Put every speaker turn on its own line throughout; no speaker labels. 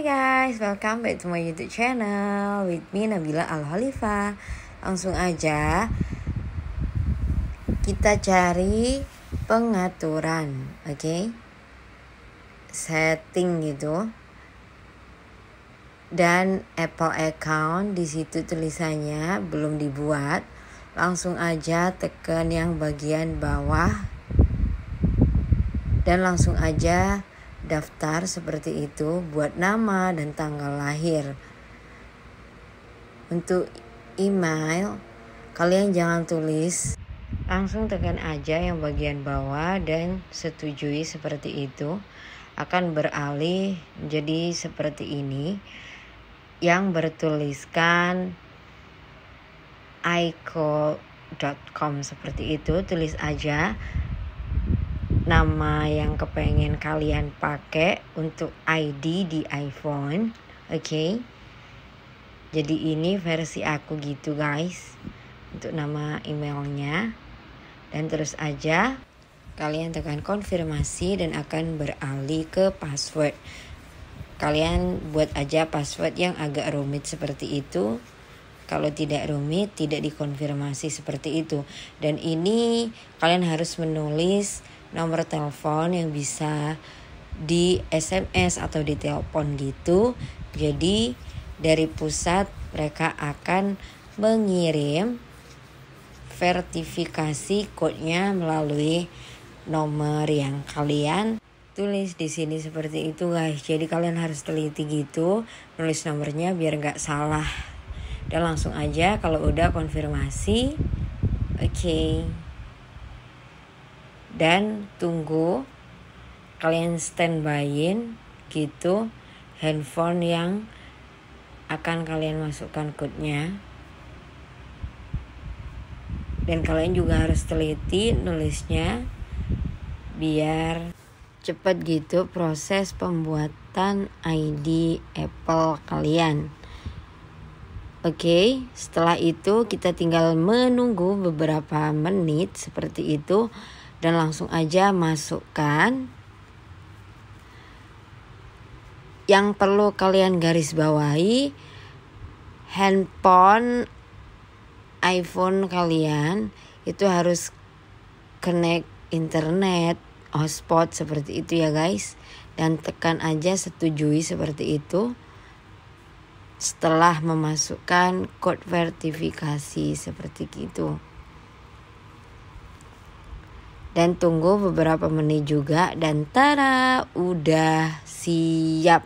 Hai guys, welcome back to my YouTube channel with me Nabila Al Khalifa. Langsung aja kita cari pengaturan, oke? Okay? Setting gitu. Dan Apple account di situ tulisannya belum dibuat. Langsung aja tekan yang bagian bawah dan langsung aja daftar seperti itu buat nama dan tanggal lahir. Untuk email, kalian jangan tulis. Langsung tekan aja yang bagian bawah dan setujui seperti itu akan beralih jadi seperti ini yang bertuliskan iCall.com seperti itu tulis aja nama yang kepengen kalian pakai untuk ID di iPhone oke okay? jadi ini versi aku gitu guys untuk nama emailnya dan terus aja kalian tekan konfirmasi dan akan beralih ke password kalian buat aja password yang agak rumit seperti itu kalau tidak rumit tidak dikonfirmasi seperti itu dan ini kalian harus menulis nomor telepon yang bisa di SMS atau di telepon gitu. Jadi dari pusat mereka akan mengirim vertifikasi kodenya melalui nomor yang kalian tulis di sini seperti itu guys. Jadi kalian harus teliti gitu nulis nomornya biar nggak salah. Dan langsung aja kalau udah konfirmasi, oke. Okay dan tunggu kalian standbyin gitu handphone yang akan kalian masukkan code-nya dan kalian juga harus teliti nulisnya biar cepat gitu proses pembuatan ID Apple kalian. Oke, okay, setelah itu kita tinggal menunggu beberapa menit seperti itu dan langsung aja masukkan yang perlu kalian garis bawahi handphone iPhone kalian itu harus connect internet hotspot seperti itu ya guys dan tekan aja setujui seperti itu setelah memasukkan kode verifikasi seperti itu dan tunggu beberapa menit juga dan tara udah siap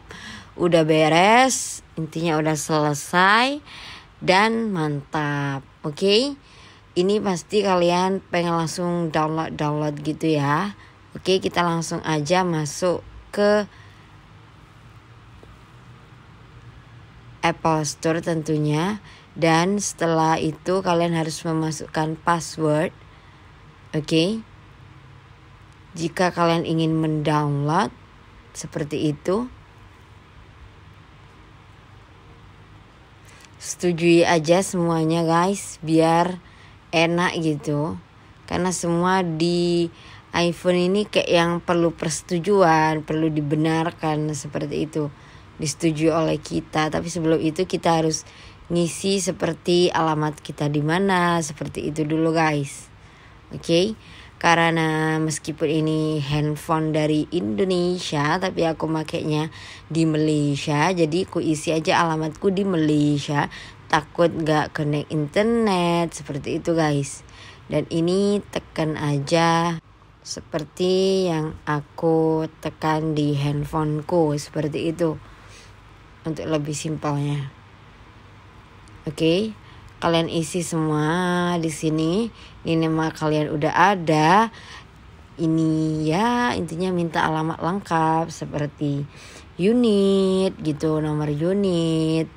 udah beres intinya udah selesai dan mantap oke okay? ini pasti kalian pengen langsung download download gitu ya oke okay, kita langsung aja masuk ke Apple Store tentunya dan setelah itu kalian harus memasukkan password oke okay? Jika kalian ingin mendownload seperti itu, setujui aja semuanya guys, biar enak gitu. Karena semua di iPhone ini kayak yang perlu persetujuan, perlu dibenarkan seperti itu, disetujui oleh kita. Tapi sebelum itu kita harus ngisi seperti alamat kita di mana, seperti itu dulu guys. Oke. Okay? karena meskipun ini handphone dari Indonesia tapi aku makainya di Malaysia jadi aku isi aja alamatku di Malaysia takut gak connect internet seperti itu guys dan ini tekan aja seperti yang aku tekan di handphoneku seperti itu untuk lebih simpelnya oke okay? kalian isi semua di sini ini mah kalian udah ada ini ya intinya minta alamat lengkap seperti unit gitu nomor unit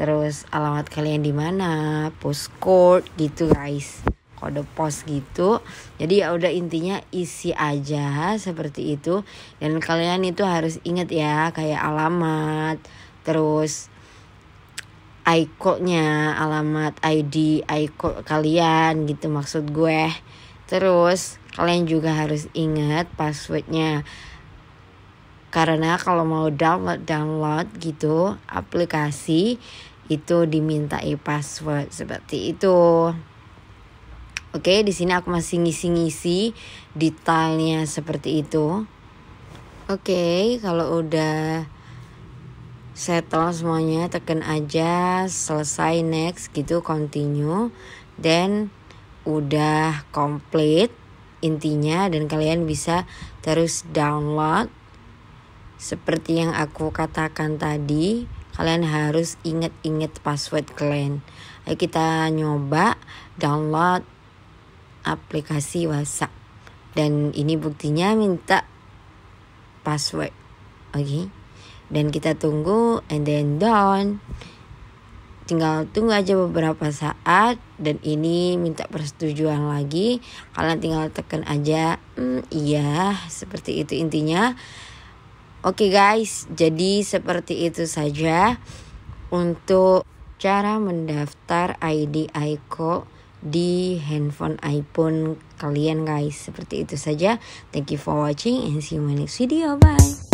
terus alamat kalian di mana, postcode gitu guys, kode pos gitu. Jadi ya udah intinya isi aja seperti itu dan kalian itu harus ingat ya kayak alamat, terus icode-nya, alamat ID icode kalian gitu maksud gue. Terus kalian juga harus ingat passwordnya karena kalau mau download download gitu aplikasi itu dimintai password seperti itu oke di sini aku masih ngisi-ngisi detailnya seperti itu oke kalau udah settle semuanya tekan aja selesai next gitu continue dan udah complete intinya dan kalian bisa terus download seperti yang aku katakan tadi kalian harus inget-inget password kalian ayo kita nyoba download aplikasi WhatsApp dan ini buktinya minta password oke okay? dan kita tunggu and then down tinggal tunggu aja beberapa saat dan ini minta persetujuan lagi kalian tinggal tekan aja hmm, iya seperti itu intinya oke okay guys jadi seperti itu saja untuk cara mendaftar ID Aiko di handphone iPhone kalian guys seperti itu saja thank you for watching and see you my next video bye